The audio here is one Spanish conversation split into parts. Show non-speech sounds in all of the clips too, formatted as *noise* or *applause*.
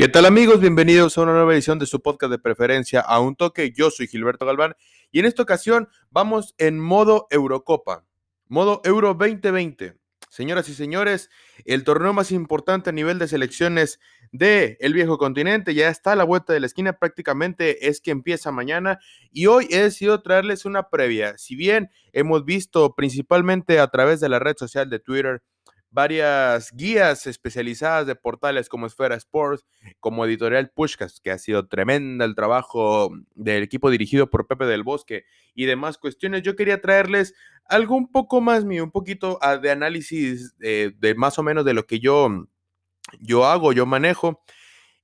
¿Qué tal amigos? Bienvenidos a una nueva edición de su podcast de preferencia a un toque. Yo soy Gilberto Galván y en esta ocasión vamos en modo Eurocopa, modo Euro 2020. Señoras y señores, el torneo más importante a nivel de selecciones de viejo continente ya está a la vuelta de la esquina prácticamente es que empieza mañana y hoy he decidido traerles una previa. Si bien hemos visto principalmente a través de la red social de Twitter varias guías especializadas de portales como Esfera Sports, como Editorial Pushcast, que ha sido tremenda el trabajo del equipo dirigido por Pepe del Bosque y demás cuestiones. Yo quería traerles algo un poco más mío, un poquito ah, de análisis eh, de más o menos de lo que yo, yo hago, yo manejo.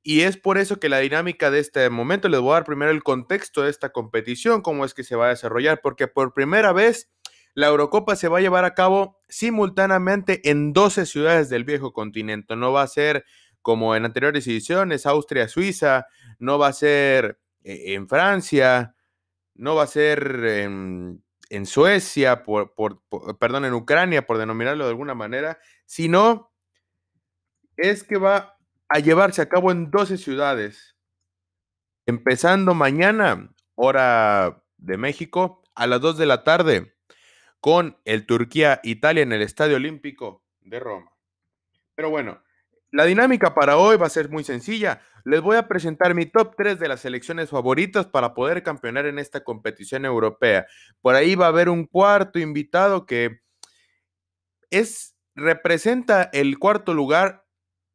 Y es por eso que la dinámica de este momento, les voy a dar primero el contexto de esta competición, cómo es que se va a desarrollar, porque por primera vez la Eurocopa se va a llevar a cabo simultáneamente en 12 ciudades del viejo continente. No va a ser como en anteriores ediciones, Austria, Suiza, no va a ser eh, en Francia, no va a ser en, Suecia, perdón, en Ucrania, por denominarlo de alguna manera, sino es que va a llevarse a cabo en 12 ciudades, empezando mañana, hora de México, a las 2 de la tarde con el Turquía-Italia en el Estadio Olímpico de Roma. Pero bueno, la dinámica para hoy va a ser muy sencilla. Les voy a presentar mi top 3 de las selecciones favoritas para poder campeonar en esta competición europea. Por ahí va a haber un cuarto invitado que es representa el cuarto lugar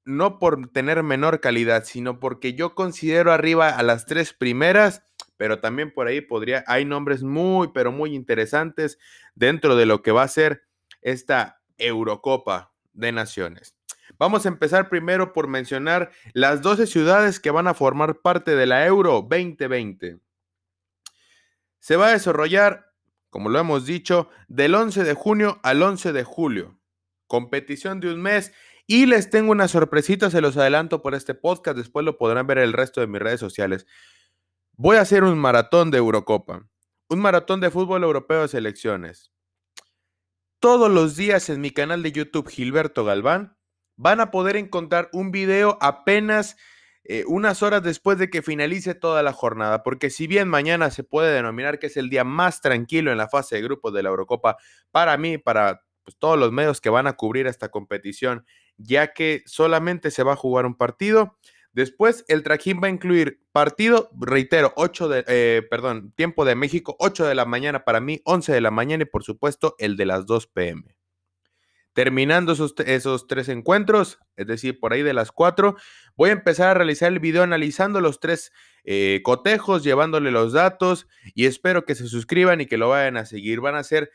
no por tener menor calidad, sino porque yo considero arriba a las tres primeras pero también por ahí podría, hay nombres muy, pero muy interesantes dentro de lo que va a ser esta Eurocopa de Naciones. Vamos a empezar primero por mencionar las 12 ciudades que van a formar parte de la Euro 2020. Se va a desarrollar, como lo hemos dicho, del 11 de junio al 11 de julio. Competición de un mes y les tengo una sorpresita, se los adelanto por este podcast, después lo podrán ver en el resto de mis redes sociales. Voy a hacer un maratón de Eurocopa, un maratón de fútbol europeo de selecciones. Todos los días en mi canal de YouTube Gilberto Galván van a poder encontrar un video apenas eh, unas horas después de que finalice toda la jornada, porque si bien mañana se puede denominar que es el día más tranquilo en la fase de grupos de la Eurocopa, para mí, para pues, todos los medios que van a cubrir esta competición, ya que solamente se va a jugar un partido, Después, el trajín va a incluir partido, reitero, 8 de, eh, perdón, tiempo de México, 8 de la mañana para mí, 11 de la mañana y por supuesto el de las 2 pm. Terminando esos, tres encuentros, es decir, por ahí de las 4, voy a empezar a realizar el video analizando los tres eh, cotejos, llevándole los datos y espero que se suscriban y que lo vayan a seguir. Van a ser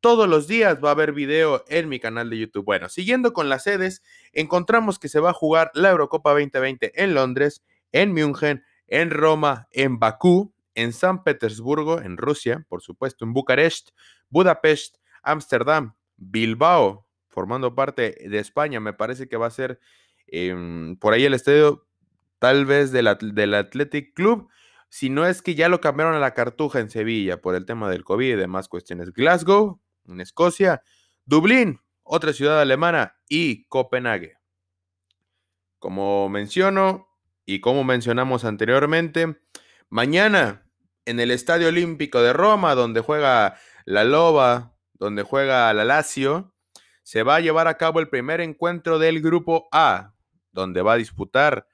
todos los días va a haber video en mi canal de YouTube. Bueno, siguiendo con las sedes, encontramos que se va a jugar la Eurocopa 2020 en Londres, en München, en Roma, en Bakú, en San Petersburgo, en Rusia, por supuesto, en Bucarest, Budapest, Ámsterdam, Bilbao, formando parte de España. Me parece que va a ser em, por ahí el estadio tal vez del, del Athletic Club si no es que ya lo cambiaron a la Cartuja en Sevilla por el tema del COVID y demás cuestiones. Glasgow, en Escocia, Dublín, otra ciudad alemana, y Copenhague. Como menciono y como mencionamos anteriormente, mañana en el Estadio Olímpico de Roma, donde juega la Loba, donde juega la Lazio, se va a llevar a cabo el primer encuentro del Grupo A, donde va a disputar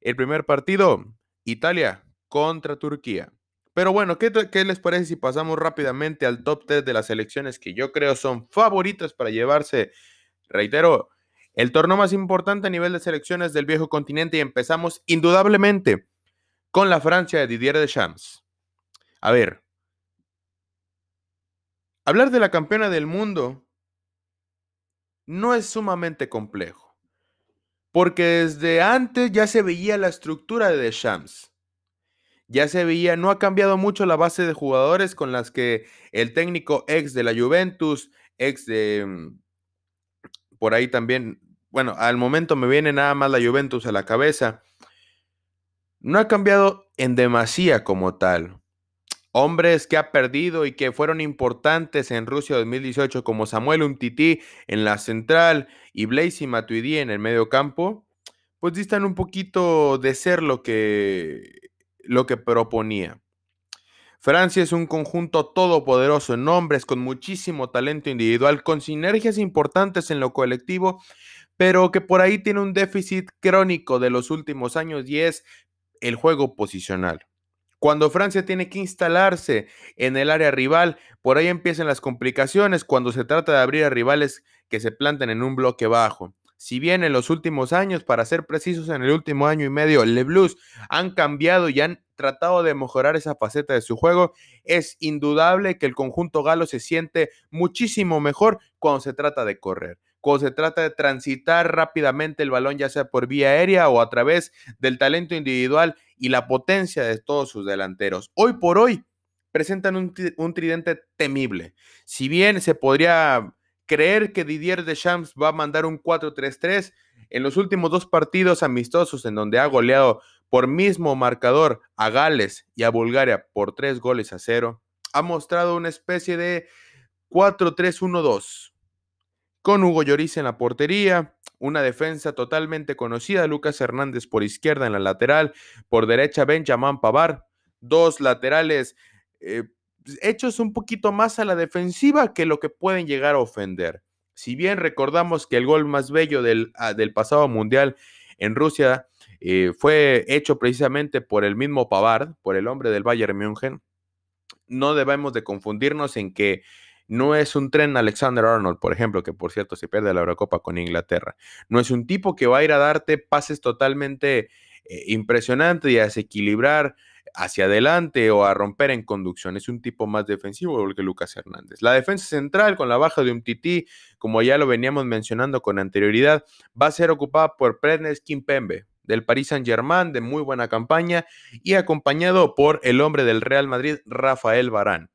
el primer partido Italia contra Turquía. Pero bueno, ¿qué, ¿qué, les parece si pasamos rápidamente al top 3 de las selecciones que yo creo son favoritas para llevarse, reitero, el torneo más importante a nivel de selecciones del viejo continente y empezamos indudablemente con la Francia de Didier Deschamps. A ver, hablar de la campeona del mundo no es sumamente complejo, porque desde antes ya se veía la estructura de Deschamps ya se veía, no ha cambiado mucho la base de jugadores con las que el técnico ex de la Juventus, ex de... Mm, por ahí también, bueno, al momento me viene nada más la Juventus a la cabeza. No ha cambiado en demasía como tal. Hombres que ha perdido y que fueron importantes en Rusia 2018 como Samuel Umtiti en la central y Blaise Matuidi en el medio campo, pues distan un poquito de ser lo que lo que proponía. Francia es un conjunto todopoderoso en hombres con muchísimo talento individual, con sinergias importantes en lo colectivo, pero que por ahí tiene un déficit crónico de los últimos años y es el juego posicional. Cuando Francia tiene que instalarse en el área rival, por ahí empiezan las complicaciones cuando se trata de abrir a rivales que se planten en un bloque bajo. Si bien en los últimos años, para ser precisos, en el último año y medio, Le Blues han cambiado y han tratado de mejorar esa faceta de su juego, es indudable que el conjunto galo se siente muchísimo mejor cuando se trata de correr cuando se trata de transitar rápidamente el balón, ya sea por vía aérea o a través del talento individual y la potencia de todos sus delanteros. Hoy por hoy presentan un, un tridente temible. Si bien se podría creer que Didier Deschamps va a mandar un 4-3-3 en los últimos dos partidos amistosos en donde ha goleado por mismo marcador a Gales y a Bulgaria por tres goles a cero, ha mostrado una especie de 4-3-1-2 con Hugo Lloris en la portería, una defensa totalmente conocida, Lucas Hernández por izquierda en la lateral, por derecha Benjamin Pavar, dos laterales eh, hechos un poquito más a la defensiva que lo que pueden llegar a ofender. Si bien recordamos que el gol más bello del, ah, pasado mundial en Rusia eh, fue hecho precisamente por el mismo Pavard, por el hombre del Bayern München, no debemos de confundirnos en que no es un tren Alexander Arnold, por ejemplo, que por cierto se pierde la Eurocopa con Inglaterra. No es un tipo que va a ir a darte pases totalmente eh, impresionantes y a desequilibrar hacia adelante o a romper en conducción. Es un tipo más defensivo que Lucas Hernández. La defensa central, con la baja de un tití, como ya lo veníamos mencionando con anterioridad, va a ser ocupada por Prednes Kimpembe del Paris Saint-Germain, de muy buena campaña, y acompañado por el hombre del Real Madrid, Rafael Barán.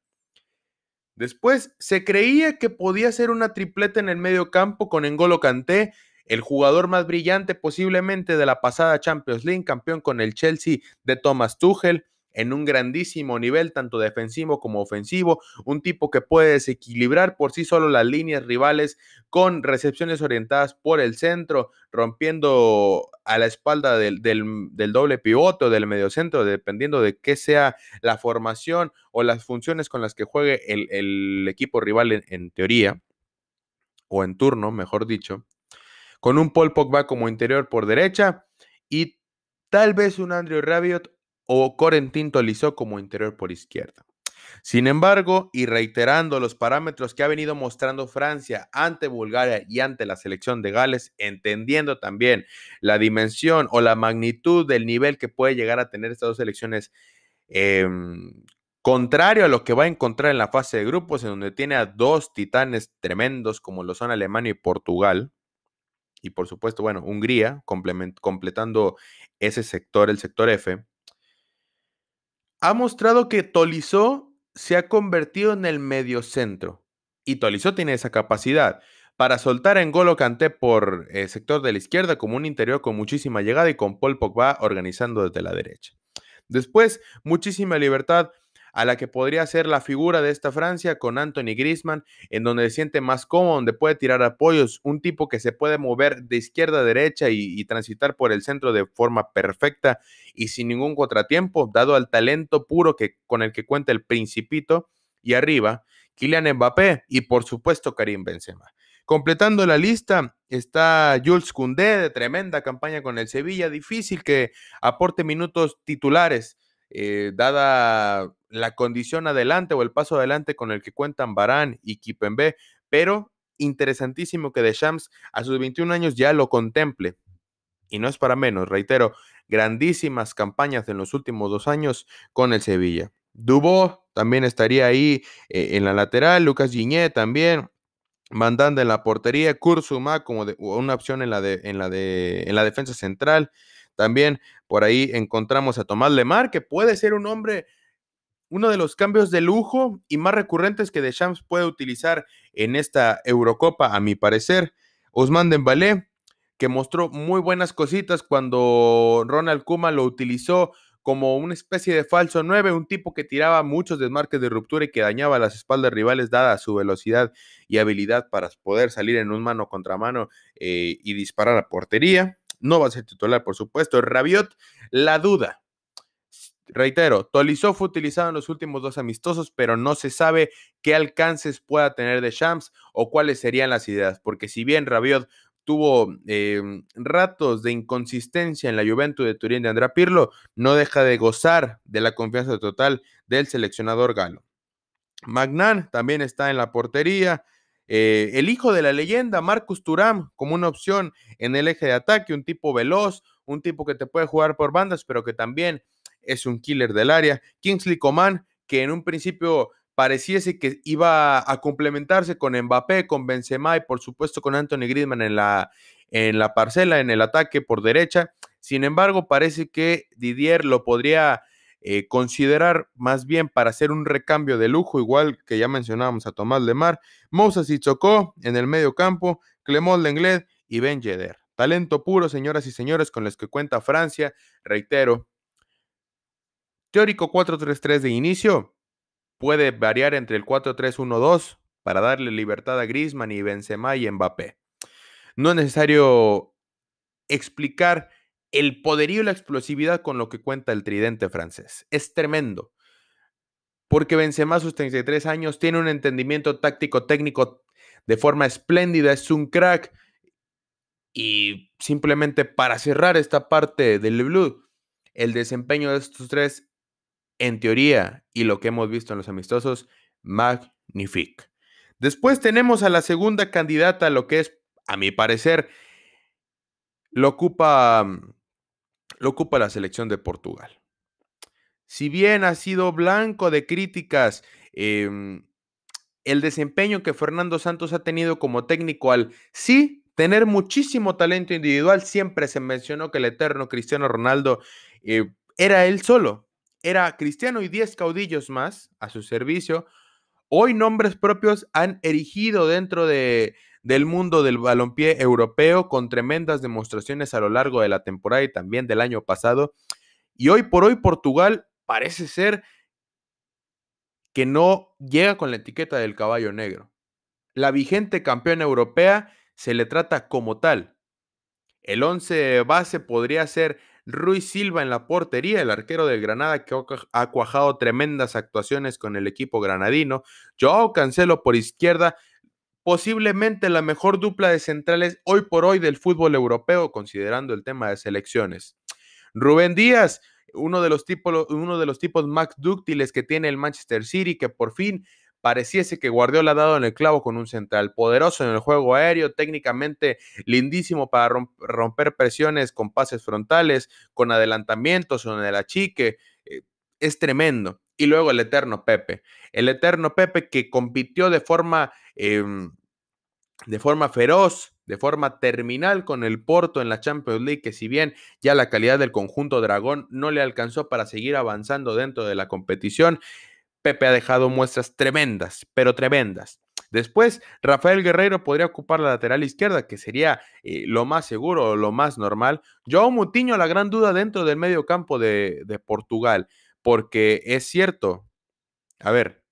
Después se creía que podía ser una tripleta en el medio campo con Engolo Canté, el jugador más brillante posiblemente de la pasada Champions League, campeón con el Chelsea de Thomas Tuchel, en un grandísimo nivel, tanto defensivo como ofensivo, un tipo que puede desequilibrar por sí solo las líneas rivales con recepciones orientadas por el centro, rompiendo a la espalda del, doble pivote o del mediocentro, dependiendo de qué sea la formación o las funciones con las que juegue el, equipo rival en teoría o en turno, mejor dicho con un Paul Pogba como interior por derecha y tal vez un Andrew Rabiot o Corentin Tolisso como interior por izquierda. Sin embargo, y reiterando los parámetros que ha venido mostrando Francia ante Bulgaria y ante la selección de Gales, entendiendo también la dimensión o la magnitud del nivel que puede llegar a tener estas dos selecciones, em, contrario a lo que va a encontrar en la fase de grupos, en donde tiene a dos titanes tremendos como lo son Alemania y Portugal, y por supuesto, bueno, Hungría, completando ese sector, el sector F, ha mostrado que Tolizó se ha convertido en el mediocentro y Tolizó tiene esa capacidad para soltar en Golo Kanté por el eh, sector de la izquierda como un interior con muchísima llegada y con Paul Pogba organizando desde la derecha. Después, muchísima libertad a la que podría ser la figura de esta Francia con Anthony Grisman, en donde se siente más cómodo, donde puede tirar apoyos, un tipo que se puede mover de izquierda a derecha y, transitar por el centro de forma perfecta y sin ningún contratiempo, dado al talento puro que, con el que cuenta el principito, y arriba, Kylian Mbappé y por supuesto Karim Benzema. Completando la lista está Jules Koundé de tremenda campaña con el Sevilla, difícil que aporte minutos titulares eh, dada la condición adelante o el paso adelante con el que cuentan Barán y Kipembe, pero interesantísimo que Deschamps a sus 21 años ya lo contemple. Y no es para menos, reitero, grandísimas campañas en los últimos dos años con el Sevilla. Dubó también estaría ahí eh, en la lateral, Lucas Giñé también, mandando en la portería, Kurzuma como una opción en la, de, en, la de, en la defensa central. También por ahí encontramos a Tomás Lemar, que puede ser un hombre uno de los cambios de lujo y más recurrentes que Deschamps puede utilizar en esta Eurocopa, a mi parecer, Osman Dembélé, que mostró muy buenas cositas cuando Ronald Kuma lo utilizó como una especie de falso 9, un tipo que tiraba muchos desmarques de ruptura y que dañaba las espaldas rivales dada su velocidad y habilidad para poder salir en un mano contra mano eh, y disparar a portería. No va a ser titular, por supuesto. Rabiot, la duda. Reitero, Tolisso fue utilizado en los últimos dos amistosos, pero no se sabe qué alcances pueda tener de Shams o cuáles serían las ideas, porque si bien Rabiot tuvo em, ratos de inconsistencia en la Juventus de Turín de Andrá Pirlo, no deja de gozar de la confianza total del seleccionador galo. Magnan también está en la portería. Eh, el hijo de la leyenda, Marcus Turam, como una opción en el eje de ataque, un tipo veloz, un tipo que te puede jugar por bandas, pero que también es un killer del área. Kingsley Coman, que en un principio pareciese que iba a complementarse con Mbappé, con Benzema y por supuesto con Anthony Griezmann en la, en la parcela, en el ataque por derecha. Sin embargo, parece que Didier lo podría eh, considerar más bien para hacer un recambio de lujo, igual que ya mencionábamos a Tomás Lemar, Moses Chocó en el medio campo, de Lenglet y Ben Yedder. Talento puro, señoras y señores, con los que cuenta Francia. Reitero, Teórico 4-3-3 de inicio puede variar entre el 4-3-1-2 para darle libertad a Griezmann y Benzema y Mbappé. No es necesario explicar el poderío y la explosividad con lo que cuenta el tridente francés. Es tremendo. Porque Benzema a sus 33 años tiene un entendimiento táctico técnico de forma espléndida, es un crack. Y simplemente para cerrar esta parte del Blue, el desempeño de estos tres en teoría y lo que hemos visto en los amistosos, magnífico. Después tenemos a la segunda candidata, lo que es, a mi parecer, lo ocupa, mm, lo ocupa la selección de Portugal. Si bien ha sido blanco de críticas, em, el desempeño que Fernando Santos ha tenido como técnico al sí tener muchísimo talento individual, siempre se mencionó que el eterno Cristiano Ronaldo eh, era él solo, era Cristiano y 10 caudillos más a su servicio. Hoy nombres propios han erigido dentro de, del mundo del balompié europeo con tremendas demostraciones a lo largo de la temporada y también del año pasado. Y hoy por hoy Portugal parece ser que no llega con la etiqueta del caballo negro. La vigente campeona europea se le trata como tal. El 11 base podría ser Ruiz Silva en la portería, el arquero del Granada que ha cuajado tremendas actuaciones con el equipo granadino. Joao Cancelo por izquierda, posiblemente la mejor dupla de centrales hoy por hoy del fútbol europeo, considerando el tema de selecciones. Rubén Díaz, uno de los tipos, uno de los tipos más dúctiles que tiene el Manchester City, que por fin pareciese que Guardiola ha dado en el clavo con un central poderoso en el juego aéreo, técnicamente lindísimo para romper presiones con pases frontales, con adelantamientos, en el achique. Eh, es tremendo. Y luego el eterno Pepe. El eterno Pepe que compitió de forma, em, de forma feroz, de forma terminal con el Porto en la Champions League, que si bien ya la calidad del conjunto dragón no le alcanzó para seguir avanzando dentro de la competición, Pepe ha dejado muestras tremendas, pero tremendas. Después, Rafael Guerrero podría ocupar la lateral izquierda, que sería eh, lo más seguro, lo más normal. Joao Mutiño, la gran duda dentro del medio campo de, Portugal, porque es cierto, a ver,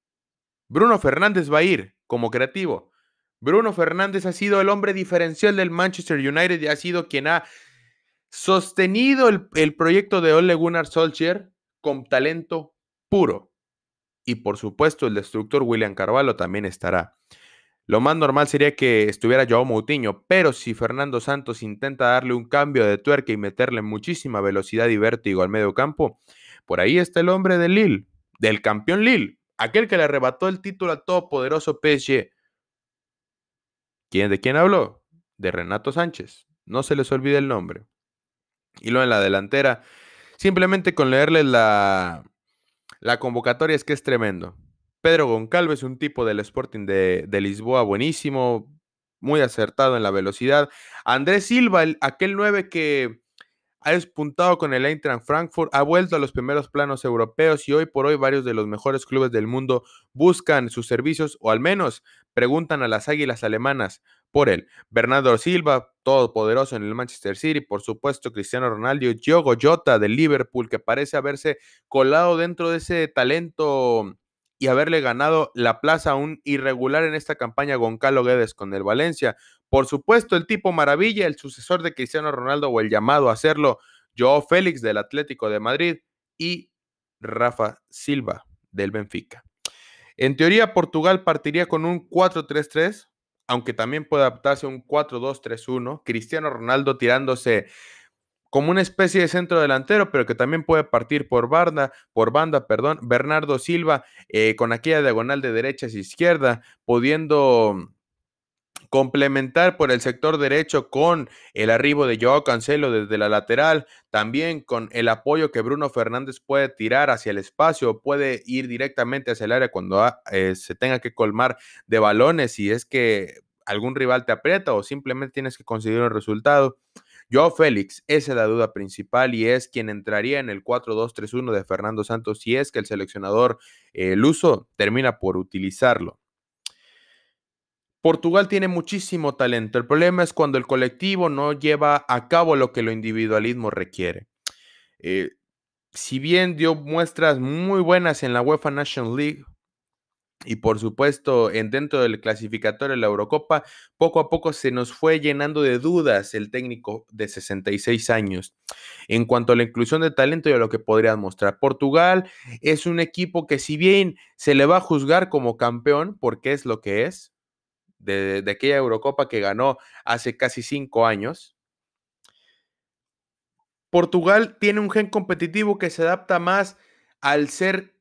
Bruno Fernández va a ir como creativo. Bruno Fernández ha sido el hombre diferencial del Manchester United y ha sido quien ha sostenido el, proyecto de Ole Gunnar Solskjaer con talento puro y por supuesto el destructor William Carvalho también estará. Lo más normal sería que estuviera Joao Moutinho, pero si Fernando Santos intenta darle un cambio de tuerca y meterle muchísima velocidad y vértigo al medio campo, por ahí está el hombre de Lille, del campeón Lille, aquel que le arrebató el título al todopoderoso PSG. ¿Quién de quién habló? De Renato Sánchez. No se les olvide el nombre. Y luego en la delantera, simplemente con leerles la, la convocatoria es que es tremendo. Pedro Goncalves, un tipo del Sporting de, Lisboa buenísimo, muy acertado en la velocidad. Andrés Silva, aquel 9 que ha despuntado con el Eintracht Frankfurt, ha vuelto a los primeros planos europeos y hoy por hoy varios de los mejores clubes del mundo buscan sus servicios o al menos preguntan a las águilas alemanas por él. Bernardo Silva, todopoderoso en el Manchester City, por supuesto Cristiano Ronaldo, Diogo Jota de Liverpool, que parece haberse colado dentro de ese talento y haberle ganado la plaza a un irregular en esta campaña Goncalo Guedes con el Valencia. Por supuesto, el tipo maravilla, el sucesor de Cristiano Ronaldo o el llamado a hacerlo, Joao Félix del Atlético de Madrid y Rafa Silva del Benfica. En teoría, Portugal partiría con un 4-3-3, aunque también puede adaptarse un 4-2-3-1. Cristiano Ronaldo tirándose como una especie de centro delantero, pero que también puede partir por banda, por banda, perdón, Bernardo Silva eh, con aquella diagonal de derecha e izquierda, pudiendo complementar por el sector derecho con el arribo de Joao Cancelo desde la lateral, también con el apoyo que Bruno Fernández puede tirar hacia el espacio, puede ir directamente hacia el área cuando eh, se tenga que colmar de balones si es que algún rival te aprieta o simplemente tienes que conseguir un resultado. Joao Félix, esa es la duda principal y es quien entraría en el 4-2-3-1 de Fernando Santos si es que el seleccionador el eh, uso termina por utilizarlo. Portugal tiene muchísimo talento. El problema es cuando el colectivo no lleva a cabo lo que el individualismo requiere. Eh, si bien dio muestras muy buenas en la UEFA National League y por supuesto en dentro del clasificatorio de la Eurocopa, poco a poco se nos fue llenando de dudas el técnico de 66 años en cuanto a la inclusión de talento y a lo que podría mostrar. Portugal es un equipo que si bien se le va a juzgar como campeón, porque es lo que es, de, aquella Eurocopa que ganó hace casi cinco años. Portugal tiene un gen competitivo que se adapta más al ser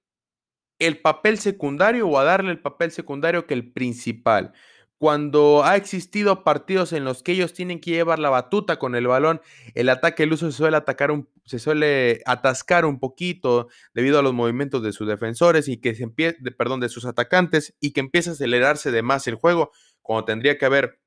el papel secundario o a darle el papel secundario que el principal. Cuando ha existido partidos en los que ellos tienen que llevar la batuta con el balón, el ataque el uso se suele atacar un, se suele atascar un poquito debido a los movimientos de sus defensores y que se perdón, de sus atacantes y que empieza a acelerarse de más el juego cuando tendría que haber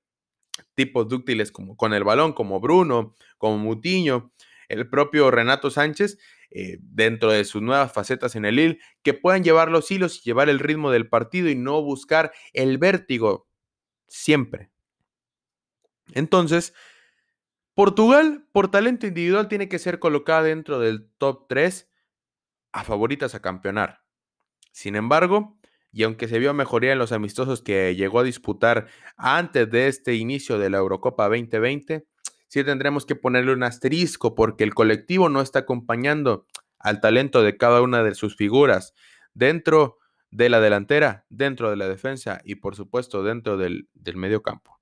tipos dúctiles como con el balón, como Bruno, como Mutiño, el propio Renato Sánchez, eh, dentro de sus nuevas facetas en el IL, que puedan llevar los hilos y llevar el ritmo del partido y no buscar el vértigo siempre. Entonces, Portugal, por talento individual, tiene que ser colocada dentro del top 3 a favoritas a campeonar. Sin embargo, y aunque se vio mejoría en los amistosos que llegó a disputar antes de este inicio de la Eurocopa 2020, sí tendremos que ponerle un asterisco porque el colectivo no está acompañando al talento de cada una de sus figuras dentro de la delantera, dentro de la defensa y por supuesto dentro del, medio campo.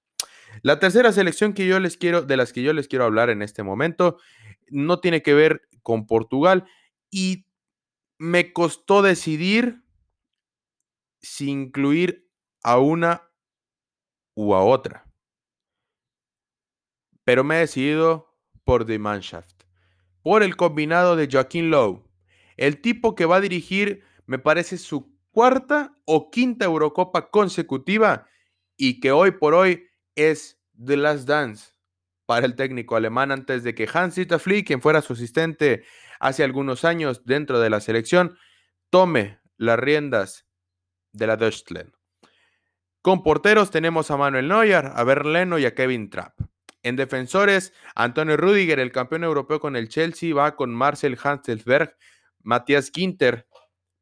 La tercera selección que yo les quiero, de las que yo les quiero hablar en este momento, no tiene que ver con Portugal y me costó decidir sin incluir a una u a otra. Pero me he decidido por The Mannschaft, por el combinado de Joaquín Lowe, el tipo que va a dirigir, me parece, su cuarta o quinta Eurocopa consecutiva y que hoy por hoy es The Last Dance para el técnico alemán antes de que Hans-Dieter Flick, quien fuera su asistente hace algunos años dentro de la selección, tome las riendas de la Deutschland. Con porteros tenemos a Manuel Neuer, a Berleno y a Kevin Trapp. En defensores, Antonio Rudiger, el campeón europeo con el Chelsea, va con Marcel Hanselsberg, Matthias Ginter,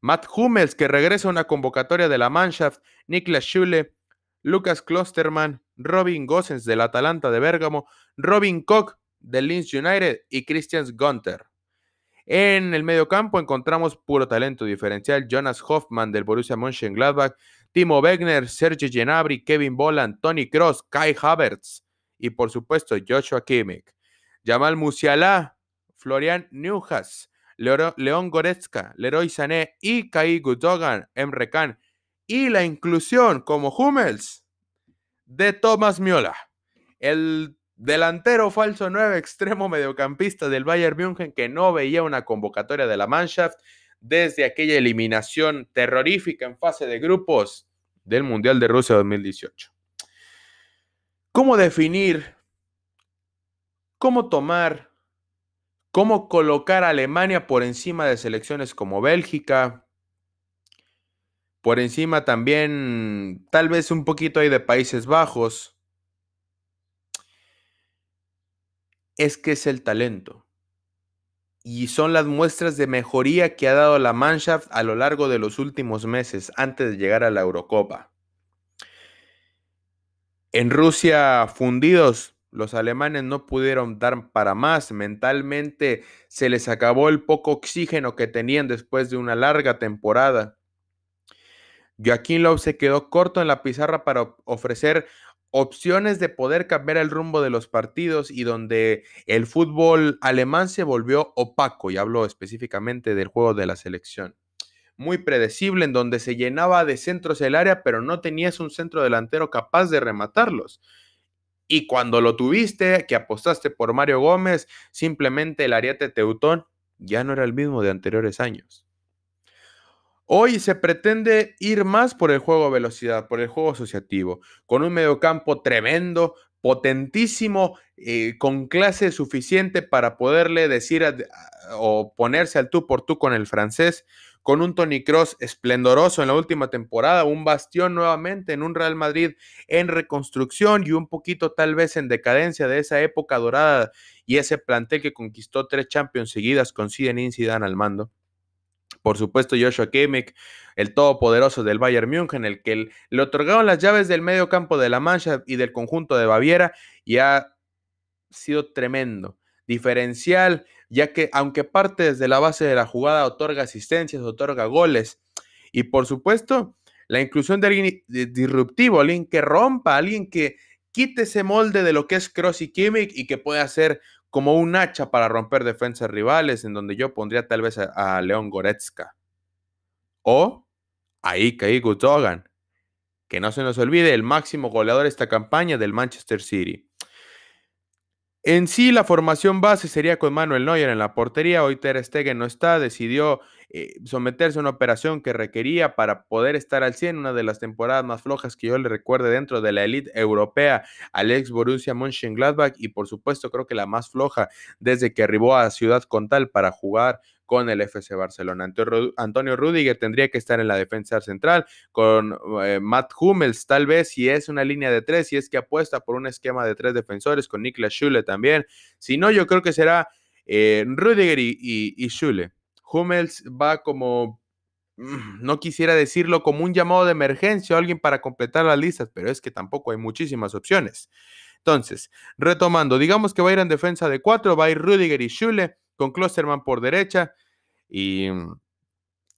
Matt Hummels, que regresa a una convocatoria de la Mannschaft, Niklas Schule, Lucas Klosterman, Robin Gossens del Atalanta de Bérgamo, Robin Koch del Linz United y Christian Gunter. En el medio campo encontramos puro talento diferencial, Jonas Hoffman del Borussia Mönchengladbach, Timo Wegner, Sergio Genabri, Kevin Boland, Tony Cross, Kai Havertz y por supuesto Joshua Kimmich. Jamal Musiala, Florian Neuhaus, León Goretzka, Leroy Sané y Kai Gudogan, en Can y la inclusión como Hummels de Thomas Miola. El Delantero falso 9, extremo mediocampista del Bayern München que no veía una convocatoria de la Mannschaft desde aquella eliminación terrorífica en fase de grupos del Mundial de Rusia 2018. ¿Cómo definir, cómo tomar, cómo colocar a Alemania por encima de selecciones como Bélgica, por encima también tal vez un poquito ahí de Países Bajos? es que es el talento. Y son las muestras de mejoría que ha dado la Mannschaft a lo largo de los últimos meses antes de llegar a la Eurocopa. En Rusia, fundidos, los alemanes no pudieron dar para más. Mentalmente se les acabó el poco oxígeno que tenían después de una larga temporada. Joaquín Love se quedó corto en la pizarra para ofrecer opciones de poder cambiar el rumbo de los partidos y donde el fútbol alemán se volvió opaco, y hablo específicamente del juego de la selección. Muy predecible, en donde se llenaba de centros el área, pero no tenías un centro delantero capaz de rematarlos. Y cuando lo tuviste, que apostaste por Mario Gómez, simplemente el ariete teutón ya no era el mismo de anteriores años. Hoy se pretende ir más por el juego a velocidad, por el juego asociativo, con un mediocampo tremendo, potentísimo, eh, con clase suficiente para poderle decir o ponerse al tú por tú con el francés, con un Tony Cross esplendoroso en la última temporada, un bastión nuevamente en un Real Madrid en reconstrucción y un poquito tal vez en decadencia de esa época dorada y ese plantel que conquistó tres Champions seguidas con Zidane y Zidane al mando por supuesto, Joshua Kimmich, el todopoderoso del Bayern München, el que le otorgaron las llaves del medio campo de La Mancha y del conjunto de Baviera, y ha sido tremendo, diferencial, ya que aunque parte desde la base de la jugada, otorga asistencias, otorga goles. Y por supuesto, la inclusión de alguien disruptivo, alguien que rompa, alguien que quite ese molde de lo que es Cross y Kimmich y que pueda hacer como un hacha para romper defensas rivales, en donde yo pondría tal vez a, León Goretzka o a Ikaí Gutogan. Que no se nos olvide el máximo goleador de esta campaña del Manchester City. En sí, la formación base sería con Manuel Neuer en la portería. Hoy Ter Stegen no está, decidió eh, someterse a una operación que requería para poder estar al 100, una de las temporadas más flojas que yo le recuerde dentro de la elite europea Alex ex Borussia Mönchengladbach y por supuesto creo que la más floja desde que arribó a Ciudad Contal para jugar con el FC Barcelona. Antonio Rüdiger tendría que estar en la defensa central con eh, Matt Hummels, tal vez, si es una línea de tres, si es que apuesta por un esquema de tres defensores con Niklas Schule también. Si no, yo creo que será eh, Rüdiger y, Schule. Hummels va como mm, no quisiera decirlo como un llamado de emergencia o alguien para completar las listas, pero es que tampoco hay muchísimas opciones. Entonces, retomando, digamos que va a ir en defensa de cuatro, va a ir Rüdiger y Schule, con Klosterman por derecha y mm,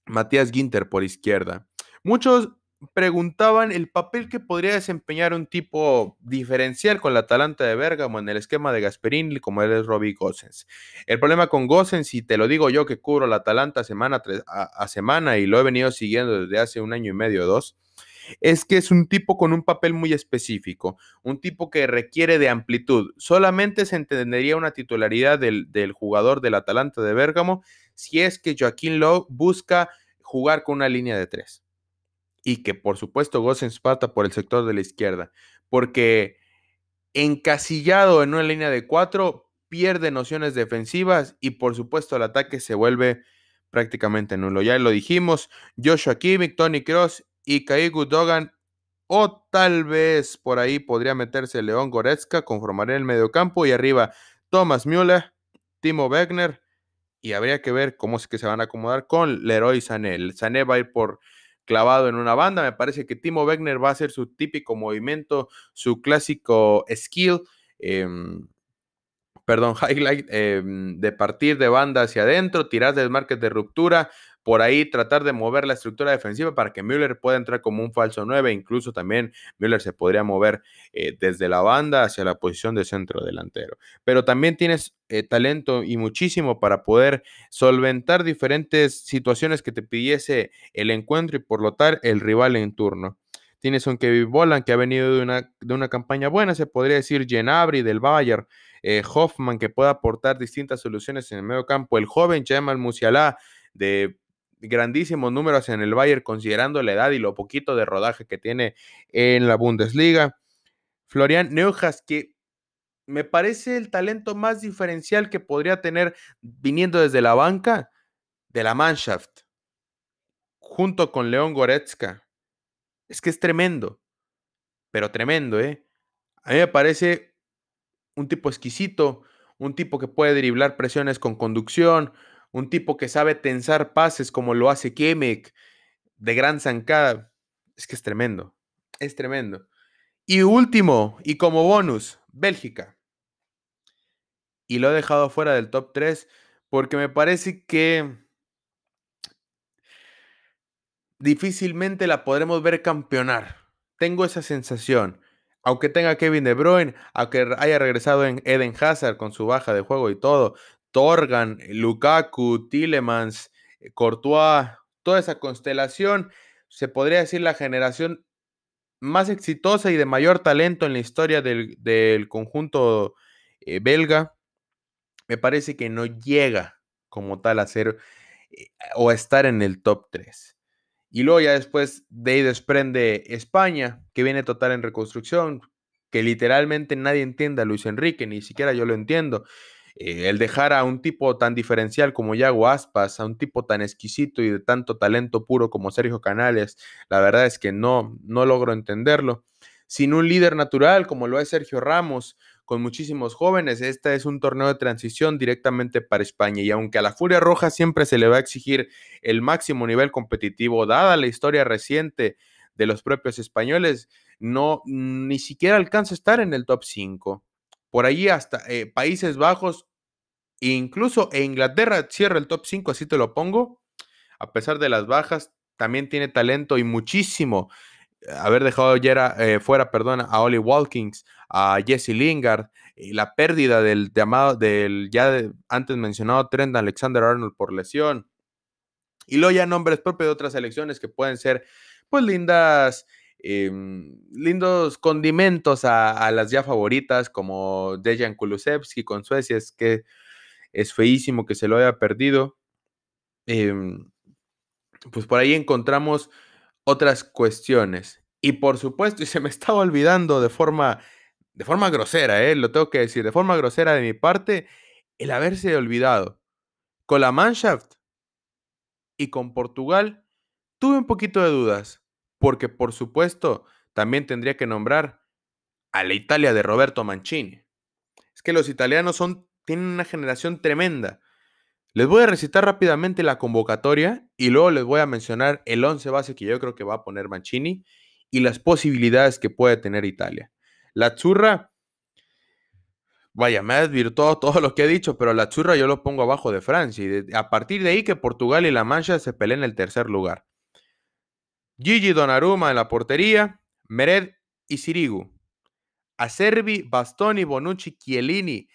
Matías Ginter por izquierda. Muchos preguntaban el papel que podría desempeñar un tipo diferencial con la Atalanta de Bergamo en el esquema de Gasperini, como él es Robbie Gosens. El problema con Gosens, y te lo digo yo que cubro la Atalanta semana a semana y lo he venido siguiendo desde hace un año y medio o dos, es que es un tipo con un papel muy específico, un tipo que requiere de amplitud. Solamente se entendería una titularidad del, del jugador del Atalanta de Bérgamo si es que Joaquín Lowe busca jugar con una línea de tres. Y que por supuesto goce en pata por el sector de la izquierda, porque encasillado en una línea de cuatro pierde nociones defensivas y por supuesto el ataque se vuelve prácticamente nulo. Ya lo dijimos, Joshua Kimmich, Tony Cross y Kai Dogan o tal vez por ahí podría meterse León Goretzka, conformar el mediocampo y arriba Thomas Müller, Timo Wegner y habría que ver cómo es que se van a acomodar con Leroy Sané. Sané va a ir por clavado en una banda, me parece que Timo Wegner va a hacer su típico movimiento, su clásico skill. Em, perdón, *laughs* highlight em, de partir de banda hacia adentro, tirar market de ruptura, por ahí tratar de mover la estructura defensiva para que Müller pueda entrar como un falso 9. Incluso también Müller se podría mover eh, desde la banda hacia la posición de centro delantero. Pero también tienes eh, talento y muchísimo para poder solventar diferentes situaciones que te pidiese el encuentro y por lo tal el rival en turno. Tienes un Kevin Bolan que ha venido de una, campaña buena, se podría decir Genabri del Bayern, eh, Hoffman que puede aportar distintas soluciones en el medio campo, el joven Jamal Musiala de grandísimos números en el Bayern considerando la edad y lo poquito de rodaje que tiene en la Bundesliga. Florian Neujas, que me parece el talento más diferencial que podría tener viniendo desde la banca de la Mannschaft, junto con León Goretzka. Es que es tremendo, pero tremendo, ¿eh? A mí me parece un tipo exquisito, un tipo que puede driblar presiones con conducción, un tipo que sabe tensar pases como lo hace Kimmich, de gran zancada. Es que es tremendo, es tremendo. Y último, y como bonus, Bélgica. Y lo he dejado fuera del top 3 porque me parece que difícilmente la podremos ver campeonar. Tengo esa sensación. Aunque tenga Kevin De Bruyne, aunque haya regresado en Eden Hazard con su baja de juego y todo, Torgan, Lukaku, Tillemans, eh, Courtois, toda esa constelación, se podría decir la generación más exitosa y de mayor talento en la historia del, conjunto eh, belga, me parece que no llega como tal a ser eh, o a estar en el top 3. Y luego ya después de ahí desprende España, que viene total en reconstrucción, que literalmente nadie entiende a Luis Enrique, ni siquiera yo lo entiendo. Eh, el dejar a un tipo tan diferencial como Yago Aspas, a un tipo tan exquisito y de tanto talento puro como Sergio Canales, la verdad es que no, no logro entenderlo. Sin un líder natural como lo es Sergio Ramos, con muchísimos jóvenes, este es un torneo de transición directamente para España y aunque a la Furia Roja siempre se le va a exigir el máximo nivel competitivo, dada la historia reciente de los propios españoles, no ni siquiera alcanza a estar en el top 5 por ahí hasta eh, Países Bajos, e incluso e Inglaterra cierra el top 5, así te lo pongo, a pesar de las bajas, también tiene talento y muchísimo. Eh, haber dejado eh, fuera, a Oli Walkins, a Jesse Lingard, la pérdida del llamado, del ya antes mencionado Trent Alexander Arnold por lesión, y luego ya nombres propios de otras selecciones que pueden ser, pues, lindas Em, lindos condimentos a, las ya favoritas como Dejan Kulusevski con Suecia, es que es feísimo que se lo haya perdido. Em, pues por ahí encontramos otras cuestiones. Y por supuesto, y se me *laughs* estaba olvidando de forma, de forma grosera, eh, lo tengo que decir, de forma grosera de mi parte, el haberse olvidado. Con la Mannschaft y con Portugal tuve un poquito de dudas porque por supuesto también tendría que nombrar a la Italia de Roberto Mancini. Es que los italianos son, tienen una generación tremenda. Les voy a recitar rápidamente la convocatoria y luego les voy a mencionar el 11 base que yo creo que va a poner Mancini y las posibilidades que puede tener Italia. La churra. vaya, me ha desvirtuado *laughs* todo lo que he dicho, pero la churra yo lo pongo abajo de Francia y a partir de ahí que Portugal y la Mancha se peleen el tercer lugar. Gigi Donnarumma en la portería, Mered y Sirigu. Acerbi, Bastoni, Bonucci, Chiellini,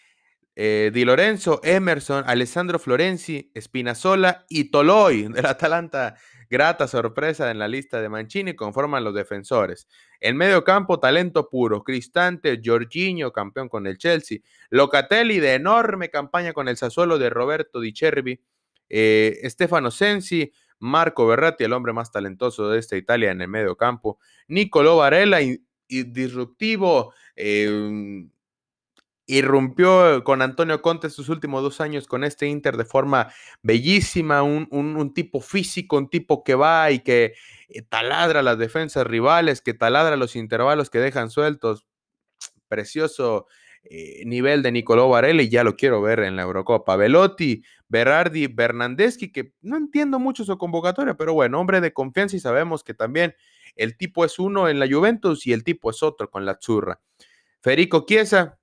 eh, Di Lorenzo, Emerson, Alessandro Florenzi, Spinazzola y Toloy *laughs* del Atalanta. Grata sorpresa en la lista de Mancini conforman los defensores. En medio campo, talento puro. Cristante, Giorgino, campeón con el Chelsea. Locatelli, de enorme campaña con el Sassuolo de Roberto Di Cervi. Eh, Stefano Sensi, Marco Berratti, el hombre más talentoso de esta Italia en el medio campo, Nicolò Varela, disruptivo, em, irrumpió eh, con Antonio Conte sus últimos dos años con este Inter de forma bellísima, un, un, tipo físico, un tipo que va y que eh, taladra las defensas rivales, que taladra los intervalos que dejan sueltos. Precioso eh, nivel de Nicolò Varelli, ya lo quiero ver en la Eurocopa. Velotti, Berardi, Bernandeschi, que no entiendo mucho su convocatoria, pero bueno, hombre de confianza y sabemos que también el tipo es uno en la Juventus y el tipo es otro con la Zurra. Federico Chiesa,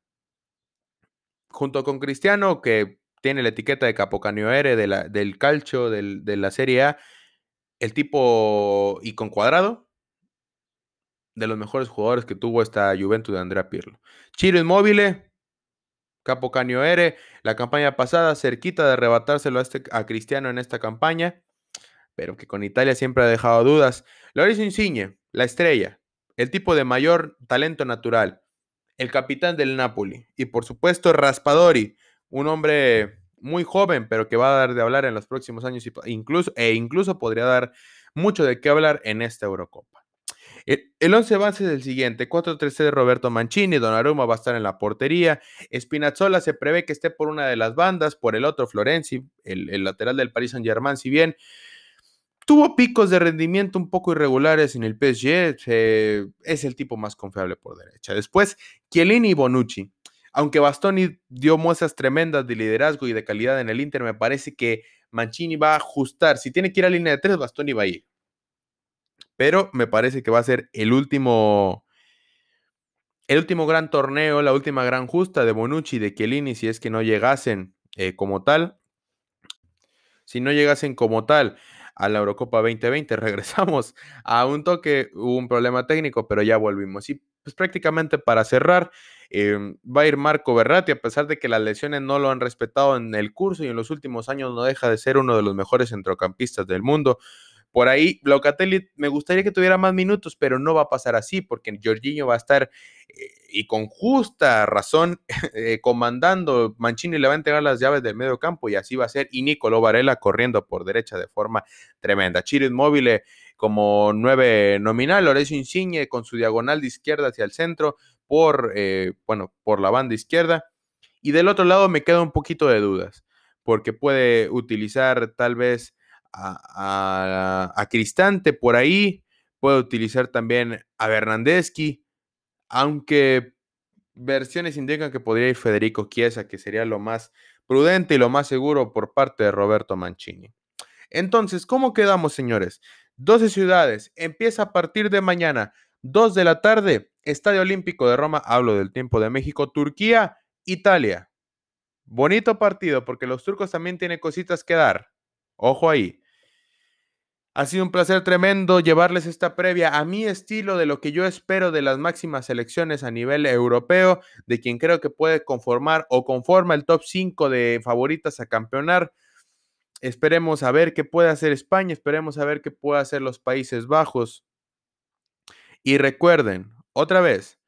junto con Cristiano, que tiene la etiqueta de Capocanioere, de del calcio de la Serie A, el tipo y con cuadrado, de los mejores jugadores que tuvo esta Juventus de Andrea Pirlo. Chiro Inmóvile, Capo la campaña pasada cerquita de arrebatárselo este, a, Cristiano en esta campaña, pero que con Italia siempre ha dejado dudas. Lorenzo Insigne, la estrella, el tipo de mayor talento natural, el capitán del Napoli y por supuesto Raspadori, un hombre muy joven, pero que va a dar de hablar en los próximos años incluso, e incluso podría dar mucho de qué hablar en esta Eurocopa. El, 11 once base es el siguiente: 4-3 de Roberto Mancini, Donnarumma va a estar en la portería. Spinazzola se prevé que esté por una de las bandas, por el otro Florenzi, el, lateral del Paris Saint-Germain, si bien. Tuvo picos de rendimiento un poco irregulares en el PSG, eh, es el tipo más confiable por derecha. Después, Chiellini y Bonucci. Aunque Bastoni dio muestras tremendas de liderazgo y de calidad en el Inter, me parece que Mancini va a ajustar. Si tiene que ir a línea de tres, Bastoni va a ir pero me parece que va a ser el último, el último gran torneo, la última gran justa de Bonucci, y de Chiellini, si es que no llegasen eh, como tal. Si no llegasen como tal a la Eurocopa 2020, *laughs* regresamos a un toque, hubo un problema técnico, pero ya volvimos. Y pues prácticamente para cerrar, em, va a ir Marco Berratti, a pesar de que las lesiones no lo han respetado en el curso y en los últimos años no deja de ser uno de los mejores centrocampistas del mundo. Por ahí, Locatelli me gustaría que tuviera más minutos, pero no va a pasar así porque Jorginho va a estar eh, y con justa razón *laughs* eh, comandando. Mancini le va a entregar las llaves del medio campo y así va a ser. Y Nicolò Varela corriendo por derecha de forma tremenda. Chiris móvil eh, como nueve nominal. Lorenzo Insigne con su diagonal de izquierda hacia el centro por, bueno, por la banda izquierda. Y del otro lado me queda un poquito de dudas porque puede utilizar tal vez a, Cristante por ahí, puede utilizar también a Bernandeschi, aunque versiones indican que podría ir Federico Chiesa, que sería lo más prudente y lo más seguro por parte de Roberto Mancini. Entonces, ¿cómo quedamos, señores? 12 ciudades, empieza a partir de mañana, 2 de la tarde, Estadio Olímpico de Roma, hablo del tiempo de México, Turquía, Italia. Bonito partido porque los turcos también tienen cositas que dar. Ojo ahí. Ha sido un placer tremendo llevarles esta previa a mi estilo de lo que yo espero de las máximas selecciones a nivel europeo, de quien creo que puede conformar o conforma el top 5 de favoritas a campeonar. Esperemos a ver qué puede hacer España, esperemos a ver qué puede hacer los Países Bajos. Y recuerden, otra vez,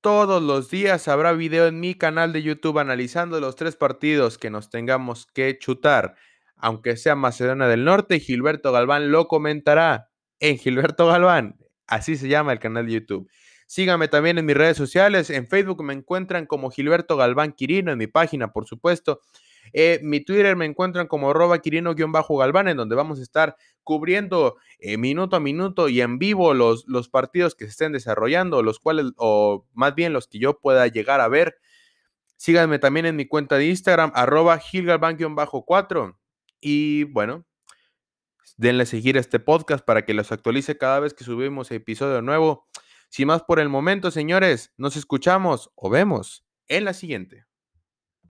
todos los días habrá video en mi canal de YouTube analizando los tres partidos que nos tengamos que chutar aunque sea Macedonia del Norte, Gilberto Galván lo comentará en Gilberto Galván. Así se llama el canal de YouTube. Síganme también en mis redes sociales. En Facebook me encuentran como Gilberto Galván Quirino, en mi página, por supuesto. Eh, mi Twitter me encuentran como arroba Quirino-Galván, en donde vamos a estar cubriendo eh, minuto a minuto y en vivo los, los partidos que se estén desarrollando, los cuales, o más bien los que yo pueda llegar a ver. Síganme también en mi cuenta de Instagram, arroba Gilgalván-4. Y bueno, denle a seguir este podcast para que los actualice cada vez que subimos episodio nuevo. Sin más por el momento, señores, nos escuchamos o vemos en la siguiente.